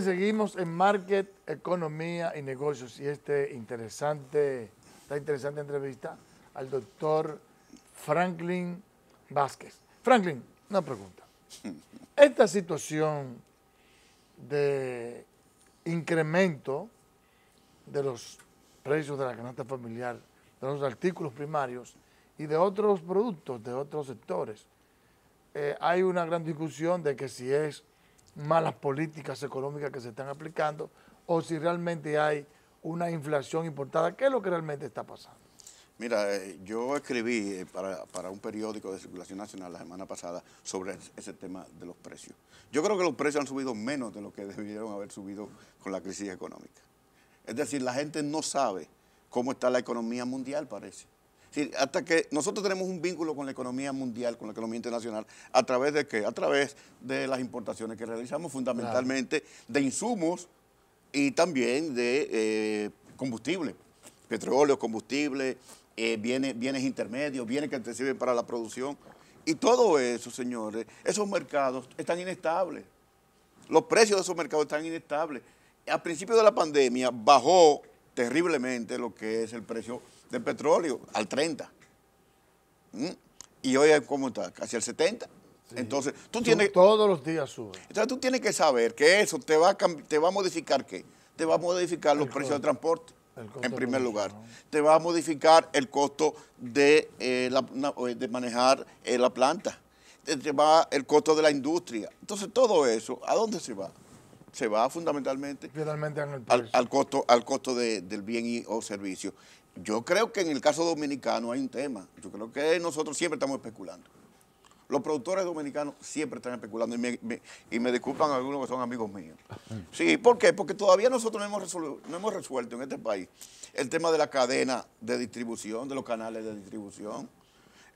seguimos en Market, Economía y Negocios y este interesante, esta interesante entrevista al doctor Franklin Vázquez. Franklin, una pregunta. Esta situación de incremento de los precios de la canasta familiar, de los artículos primarios y de otros productos de otros sectores, eh, hay una gran discusión de que si es malas políticas económicas que se están aplicando o si realmente hay una inflación importada. ¿Qué es lo que realmente está pasando? Mira, eh, yo escribí eh, para, un periódico de circulación nacional la semana pasada sobre ese tema de los precios. Yo creo que los precios han subido menos de lo que debieron haber subido con la crisis económica. Es decir, la gente no sabe cómo está la economía mundial, parece hasta que nosotros tenemos un vínculo con la economía mundial, con la economía internacional, a través de qué? A través de las importaciones que realizamos, fundamentalmente de insumos y también de eh, combustible, petróleo, combustible, eh, bienes, intermedios, bienes que te sirven para la producción. Y todo eso, señores, esos mercados están inestables. Los precios de esos mercados están inestables. A principio de la pandemia bajó terriblemente lo que es el precio de petróleo al 30. ¿Mm? Y hoy, ¿cómo está? Casi al 70. Entonces, tú tienes... Todos los días sube. Entonces, tú tienes que saber que eso te va a, te va a modificar qué? Te va a modificar los precios de transporte, en primer lugar. Te va a modificar el costo de, eh, eh, de manejar eh, la planta. Te, va el costo de la industria. Entonces, todo eso, ¿a dónde se va? Se va fundamentalmente al, costo, al costo del bien o servicio. Yo creo que en el caso dominicano hay un tema. Yo creo que nosotros siempre estamos especulando. Los productores dominicanos siempre están especulando y me, disculpan algunos que son amigos míos. Sí, ¿por qué? Porque todavía nosotros no hemos, resuelto, en este país el tema de la cadena de distribución, de los canales de distribución.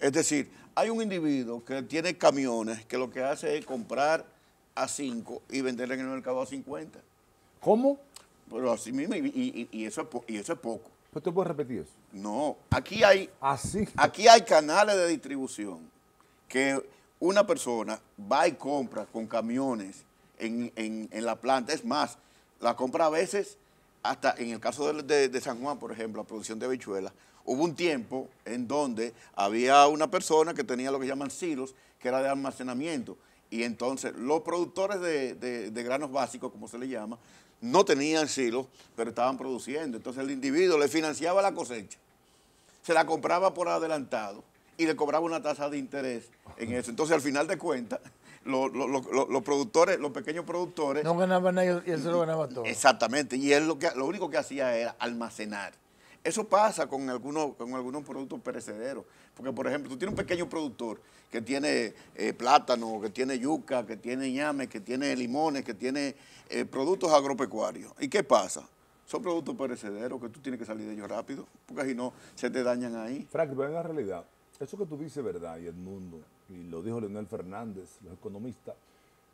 Es decir, hay un individuo que tiene camiones que lo que hace es comprar a 5 y vender en el mercado a 50. ¿Cómo? Pero así mismo, y, eso, y eso es poco. ¿Pero pues repetir No, aquí hay, aquí hay canales de distribución que una persona va y compra con camiones en, la planta. Es más, la compra a veces, hasta en el caso de, de San Juan, por ejemplo, la producción de habichuelas, hubo un tiempo en donde había una persona que tenía lo que llaman silos, que era de almacenamiento. Y entonces los productores de, granos básicos, como se le llama, no tenían silos, pero estaban produciendo. Entonces el individuo le financiaba la cosecha, se la compraba por adelantado y le cobraba una tasa de interés en eso. Entonces al final de cuentas, los, productores, los pequeños productores... No ganaban ellos y él se lo ganaba todo. Exactamente. Y él lo, que, lo único que hacía era almacenar. Eso pasa con algunos, con algunos productos perecederos. Porque, por ejemplo, tú tienes un pequeño productor que tiene eh, plátano, que tiene yuca, que tiene ñame, que tiene limones, que tiene eh, productos agropecuarios. ¿Y qué pasa? Son productos perecederos que tú tienes que salir de ellos rápido, porque si no, se te dañan ahí. Frank, pero en la realidad, eso que tú dices verdad, y el mundo, y lo dijo Leonel Fernández, los economista,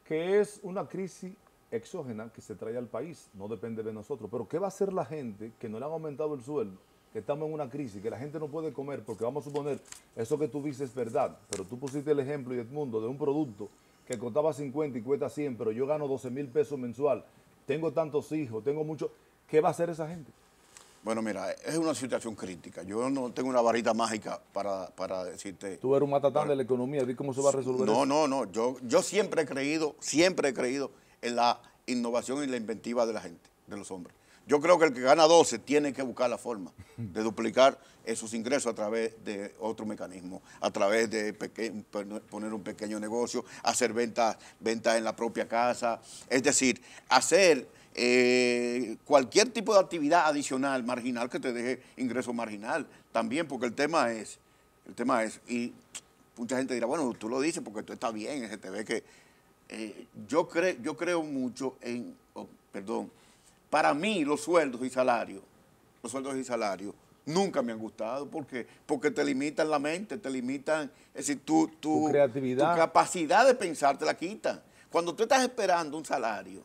que es una crisis exógena que se trae al país, no depende de nosotros. Pero ¿qué va a hacer la gente que no le han aumentado el sueldo? Que estamos en una crisis, que la gente no puede comer, porque vamos a suponer, eso que tú dices es verdad, pero tú pusiste el ejemplo, y el de un producto que costaba 50 y cuesta 100, pero yo gano 12 mil pesos mensual, tengo tantos hijos, tengo mucho, ¿qué va a hacer esa gente? Bueno, mira, es una situación crítica. Yo no tengo una varita mágica para, decirte... Tú eres un matatán de la economía, di cómo se va a resolver no, No, no, no. Yo, yo siempre he creído, siempre he creído en la innovación y la inventiva de la gente, de los hombres. Yo creo que el que gana 12 tiene que buscar la forma de duplicar esos ingresos a través de otro mecanismo, a través de poner un pequeño negocio, hacer ventas, ventas en la propia casa, es decir, hacer eh, cualquier tipo de actividad adicional, marginal, que te deje ingreso marginal también, porque el tema es, el tema es, y mucha gente dirá, bueno, tú lo dices porque tú estás bien, se te ve que eh, yo, cre yo creo mucho en, oh, perdón, para mí los sueldos y salarios, los sueldos y salarios nunca me han gustado porque, porque te limitan la mente, te limitan, es decir, tu, creatividad. tu capacidad de pensar te la quitan. Cuando tú estás esperando un salario,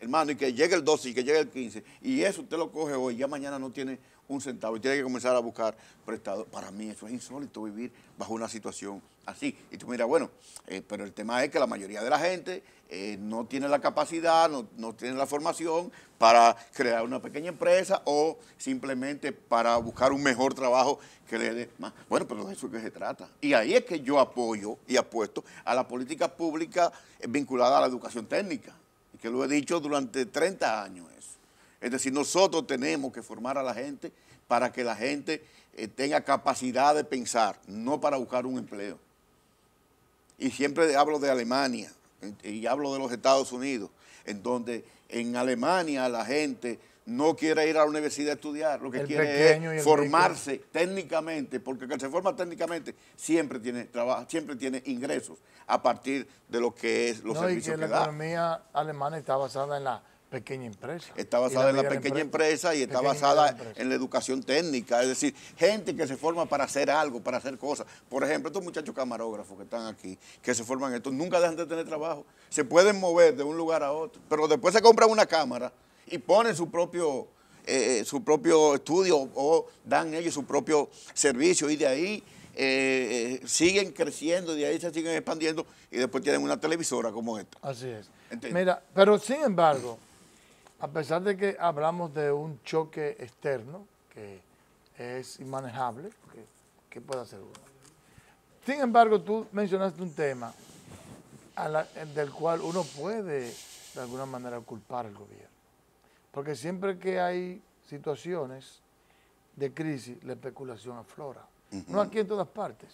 hermano, y que llegue el 12 y que llegue el 15, y eso usted lo coge hoy, ya mañana no tiene, un centavo y tiene que comenzar a buscar prestado. Para mí eso es insólito vivir bajo una situación así. Y tú mira, bueno, eh, pero el tema es que la mayoría de la gente eh, no tiene la capacidad, no, no, tiene la formación para crear una pequeña empresa o simplemente para buscar un mejor trabajo que le dé más. Bueno, pero de eso es que se trata. Y ahí es que yo apoyo y apuesto a la política pública eh, vinculada a la educación técnica, que lo he dicho durante 30 años eso. Es decir, nosotros tenemos que formar a la gente para que la gente eh, tenga capacidad de pensar, no para buscar un empleo. Y siempre hablo de Alemania y hablo de los Estados Unidos, en donde en Alemania la gente no quiere ir a la universidad a estudiar, lo que quiere es formarse técnicamente, porque el que se forma técnicamente siempre tiene trabajo, siempre tiene ingresos a partir de lo que es los servicios que, la economía alemana está basada en la pequeña empresa. Está basada en la pequeña empresa, y está basada en la educación técnica, es decir, gente que se forma para hacer algo, para hacer cosas. Por ejemplo, estos muchachos camarógrafos que están aquí, que se forman estos, nunca dejan de tener trabajo. Se pueden mover de un lugar a otro, pero después se compran una cámara y ponen su propio, eh, su propio estudio o dan ellos su propio servicio y de ahí eh, eh, siguen creciendo, de ahí se siguen expandiendo y después tienen una televisora como esta. Así es. Mira, pero sin embargo a pesar de que hablamos de un choque externo que es inmanejable, ¿qué puede hacer uno? Sin embargo, tú mencionaste un tema del cual uno puede de alguna manera culpar al gobierno. Porque siempre que hay situaciones de crisis, la especulación aflora. No aquí en todas partes.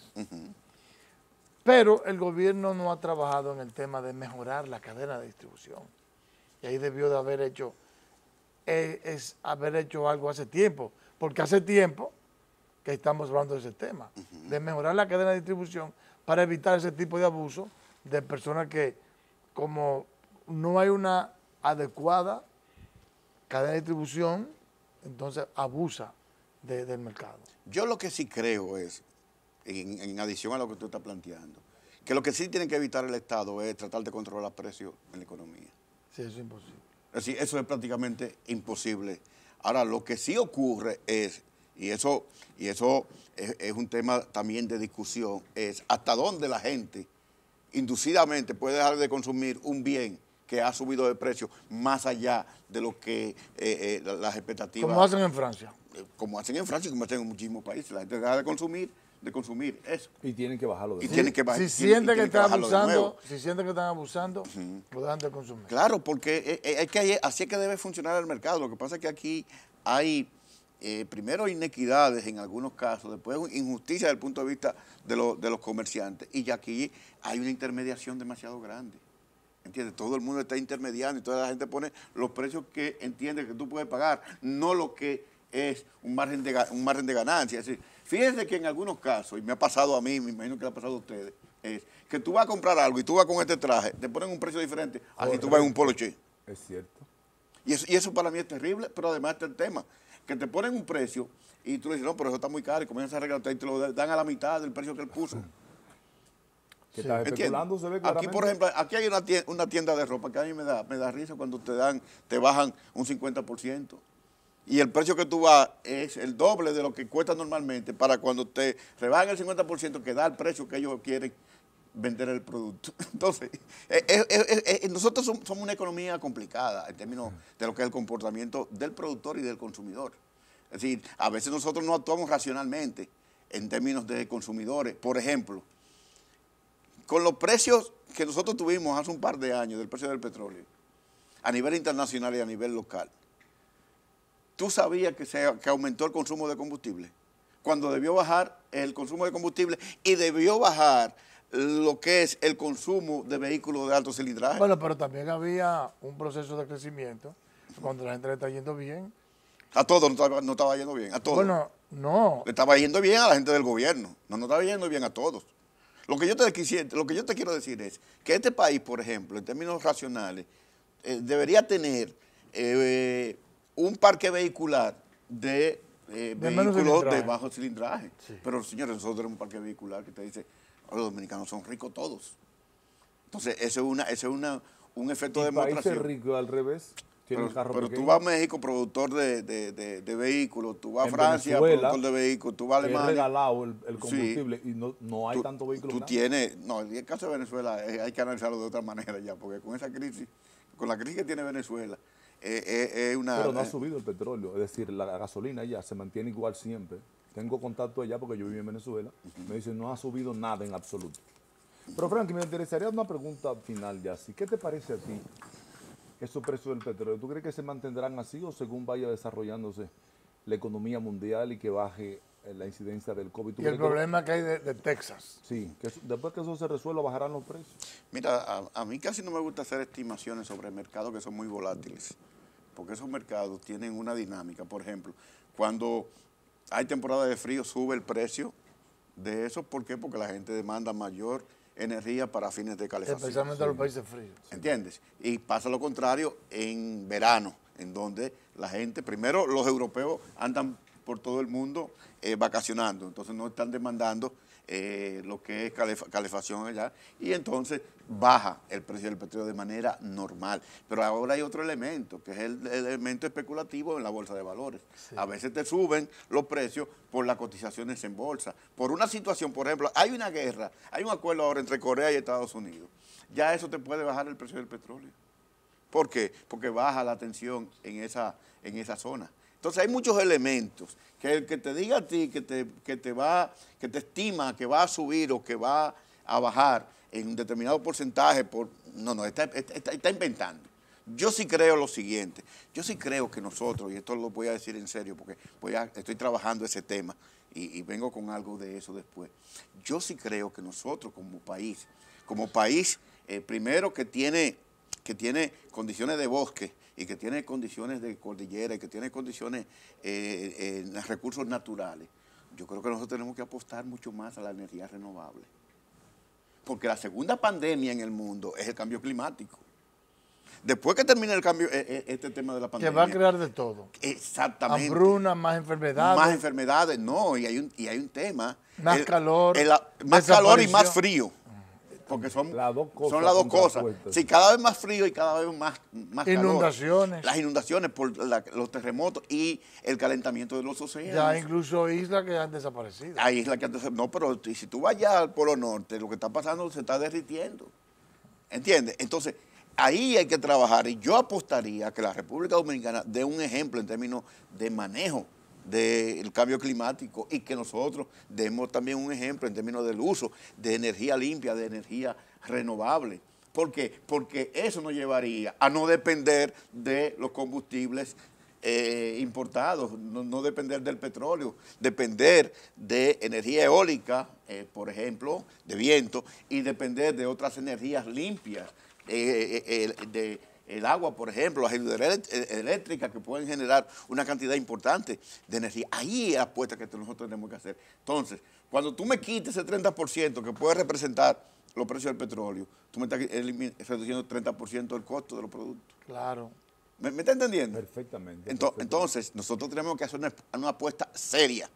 Pero el gobierno no ha trabajado en el tema de mejorar la cadena de distribución y ahí debió de haber hecho, eh, es, haber hecho algo hace tiempo, porque hace tiempo que estamos hablando de ese tema, de mejorar la cadena de distribución para evitar ese tipo de abuso de personas que, como no hay una adecuada cadena de distribución, entonces abusa del mercado. Yo lo que sí creo es, en, en, adición a lo que tú estás planteando, que lo que sí tiene que evitar el Estado es tratar de controlar precios en la economía. Sí, eso es imposible. Es eso es prácticamente imposible. Ahora, lo que sí ocurre es, y eso, y eso es, un tema también de discusión, es hasta dónde la gente inducidamente puede dejar de consumir un bien que ha subido de precio más allá de lo que eh, eh, las expectativas... Como hacen en Francia. Eh, como hacen en Francia y como hacen en muchísimos países. La gente deja de consumir de consumir eso. Y tienen que bajarlo y tienen que bajar, Si sienten que, están abusando, si siente que están abusando, lo dejan de consumir. Claro, porque eh, eh, así es que debe funcionar el mercado. Lo que pasa es que aquí hay eh, primero inequidades en algunos casos, después injusticia desde el punto de vista de, los de los comerciantes. Y ya aquí hay una intermediación demasiado grande. ¿Entiendes? Todo el mundo está intermediando y toda la gente pone los precios que entiende que tú puedes pagar, no lo que es un margen de, un margen de ganancia. Es decir, fíjense que en algunos casos, y me ha pasado a mí, me imagino que le ha pasado a ustedes, es que tú vas a comprar algo y tú vas con este traje, te ponen un precio diferente a tú vas en un poloche. Es cierto. Y eso, para mí es terrible, pero además está el tema, que te ponen un precio y tú le dices, no, pero eso está muy caro y comienzas a arreglar y te lo dan a la mitad del precio que él puso. aquí, por ejemplo, aquí hay una tienda, de ropa que a mí me da, me da risa cuando te dan, te bajan un 50% y el precio que tú vas es el doble de lo que cuesta normalmente para cuando te rebajan el 50% que da el precio que ellos quieren vender el producto. Entonces, eh, eh, eh, nosotros somos una economía complicada en términos de lo que es el comportamiento del productor y del consumidor. Es decir, a veces nosotros no actuamos racionalmente en términos de consumidores. Por ejemplo, con los precios que nosotros tuvimos hace un par de años del precio del petróleo, a nivel internacional y a nivel local, ¿Tú sabías que, se, aumentó el consumo de combustible? Cuando debió bajar el consumo de combustible y debió bajar lo que es el consumo de vehículos de alto cilindraje. Bueno, pero también había un proceso de crecimiento cuando la gente le está yendo bien. A todos no estaba, yendo bien, a todos. Bueno, no. Le estaba yendo bien a la gente del gobierno, no, no estaba yendo bien a todos. Lo que yo te, lo que yo te quiero decir es que este país, por ejemplo, en términos racionales, eh, debería tener eh, un parque vehicular de eh, vehículos de bajo cilindraje. Pero, señores, nosotros tenemos un parque vehicular que te dice, los dominicanos son ricos todos. Entonces, ese es, una, ese es una, un efecto de demostración. rico al revés. pero, tú vas a México, productor de, de, de, vehículos, tú vas a Francia, productor de vehículos, tú vas a Alemania. regalado el, combustible y no, hay tanto vehículo. Tú tienes, no, en el caso de Venezuela eh, hay que analizarlo de otra manera ya, porque con esa crisis, con la crisis que tiene Venezuela, eh, eh, eh, una... Pero no ha subido el petróleo, es decir, la gasolina ya se mantiene igual siempre. Tengo contacto allá porque yo vivo en Venezuela. Me dicen, no ha subido nada en absoluto. Pero Frank, me interesaría una pregunta final ya. ¿Qué te parece a ti esos precios del petróleo? ¿Tú crees que se mantendrán así o según vaya desarrollándose la economía mundial y que baje eh, la incidencia del COVID. Y el problema que hay de, Texas. Sí, que después que eso se resuelva, bajarán los precios. Mira, a, mí casi no me gusta hacer estimaciones sobre mercados que son muy volátiles, porque esos mercados tienen una dinámica. Por ejemplo, cuando hay temporada de frío, sube el precio de eso. ¿Por qué? Porque la gente demanda mayor energía para fines de calefacción. Especialmente en los países fríos. ¿Entiendes? Y pasa lo contrario en verano, en donde la gente, primero los europeos andan por todo el mundo eh, vacacionando, entonces no están demandando eh, lo que es calefacción allá, y entonces baja el precio del petróleo de manera normal. Pero ahora hay otro elemento, que es el, elemento especulativo en la bolsa de valores. A veces te suben los precios por las cotizaciones en bolsa, por una situación, por ejemplo, hay una guerra, hay un acuerdo ahora entre Corea y Estados Unidos, ya eso te puede bajar el precio del petróleo. ¿Por qué? Porque baja la tensión en esa, en esa zona. Entonces hay muchos elementos que el que te diga a ti que te, te va, que te estima que va a subir o que va a bajar en un determinado porcentaje, por, no, no, está, inventando. Yo sí creo lo siguiente, yo sí creo que nosotros, y esto lo voy a decir en serio porque voy estoy trabajando ese tema y, vengo con algo de eso después, yo sí creo que nosotros como país, como país eh, primero que tiene, que tiene condiciones de bosque, y que tiene condiciones de cordillera y que tiene condiciones, eh, eh recursos naturales, yo creo que nosotros tenemos que apostar mucho más a la energía renovable. Porque la segunda pandemia en el mundo es el cambio climático. Después que termine el cambio, eh, eh, este tema de la pandemia. Que va a crear de todo. Exactamente. bruna, más enfermedades. Más enfermedades, no. Y hay un, y hay un tema. Más calor. más calor y más frío porque son las dos cosas. Son las dos cosas. si cada vez más frío y cada vez más, más Inundaciones. Las inundaciones por los terremotos y el calentamiento de los océanos. Ya incluso islas que han desaparecido. Hay islas que han desaparecido. No, pero si tú vas allá al Polo Norte, lo que está pasando se está derritiendo. ¿Entiendes? Entonces, ahí hay que trabajar y yo apostaría que la República Dominicana dé un ejemplo en términos de manejo del cambio climático y que nosotros demos también un ejemplo en términos del uso de energía limpia, de energía renovable. ¿Por qué? Porque eso nos llevaría a no depender de los combustibles eh, importados, no, depender del petróleo, depender de energía eólica, eh, por ejemplo, de viento, y depender de otras energías limpias, eh, de el agua, por ejemplo, las hidroeléctricas eh, que pueden generar una cantidad importante de energía. Ahí es la apuesta que nosotros tenemos que hacer. Entonces, cuando tú me quites ese 30% que puede representar los precios del petróleo, tú me estás reduciendo el 30% del costo de los productos. Claro. ¿Me, me está entendiendo? Perfectamente, entonces, nosotros tenemos que hacer una, apuesta seria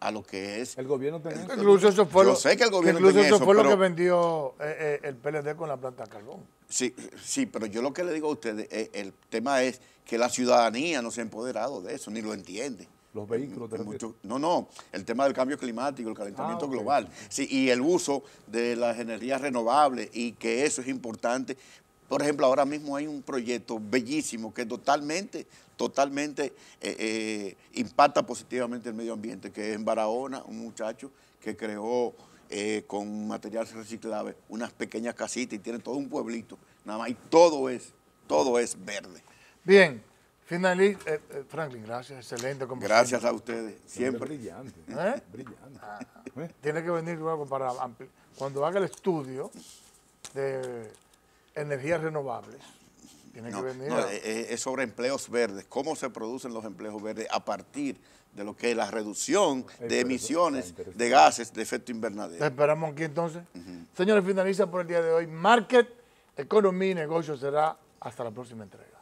a lo que es. El gobierno tenía eso yo que el gobierno incluso eso, fue lo que vendió eh, eh, el PLD con la planta carbón. Sí, sí, pero yo lo que le digo a ustedes, eh, el tema es que la ciudadanía no se ha empoderado de eso, ni lo entiende los vehículos de No, no, el tema del cambio climático, el calentamiento ah, global, sí, y el uso de las energías renovables y que eso es importante. Por ejemplo, ahora mismo hay un proyecto bellísimo que totalmente, totalmente eh, eh, impacta positivamente el medio ambiente, que es en Barahona, un muchacho que creó eh, con materiales reciclables unas pequeñas casitas y tiene todo un pueblito, nada más, y todo es, todo es verde. Bien, finaliz eh, eh, Franklin, gracias, excelente conversación. Gracias a ustedes, siempre. Brillante, brillante. Ah, tiene que venir luego para cuando haga el estudio de energías renovables. Eh, eh, es sobre empleos verdes. ¿Cómo se producen los empleos verdes a partir de lo que es la reducción de emisiones de gases de efecto invernadero? esperamos aquí entonces. Señores, finaliza por el día de hoy. Market, Economía y Negocio será hasta la próxima entrega.